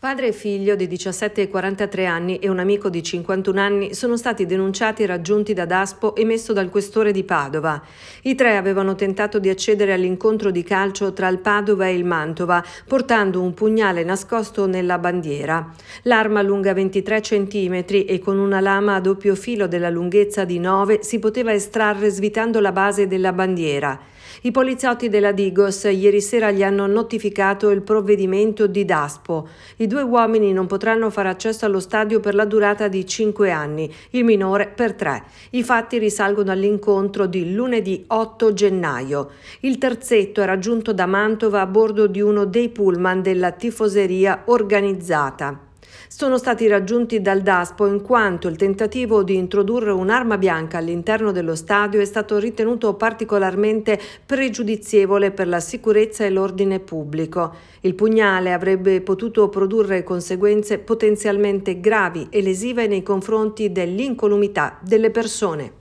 Padre e figlio di 17 e 43 anni e un amico di 51 anni sono stati denunciati e raggiunti da Daspo emesso dal questore di Padova. I tre avevano tentato di accedere all'incontro di calcio tra il Padova e il Mantova, portando un pugnale nascosto nella bandiera. L'arma lunga 23 cm e con una lama a doppio filo della lunghezza di 9 si poteva estrarre svitando la base della bandiera. I poliziotti della Digos ieri sera gli hanno notificato il provvedimento di Daspo. I due uomini non potranno fare accesso allo stadio per la durata di 5 anni, il minore per 3. I fatti risalgono all'incontro di lunedì 8 gennaio. Il terzetto è raggiunto da Mantova a bordo di uno dei pullman della tifoseria organizzata sono stati raggiunti dal DASPO in quanto il tentativo di introdurre un'arma bianca all'interno dello stadio è stato ritenuto particolarmente pregiudizievole per la sicurezza e l'ordine pubblico. Il pugnale avrebbe potuto produrre conseguenze potenzialmente gravi e lesive nei confronti dell'incolumità delle persone.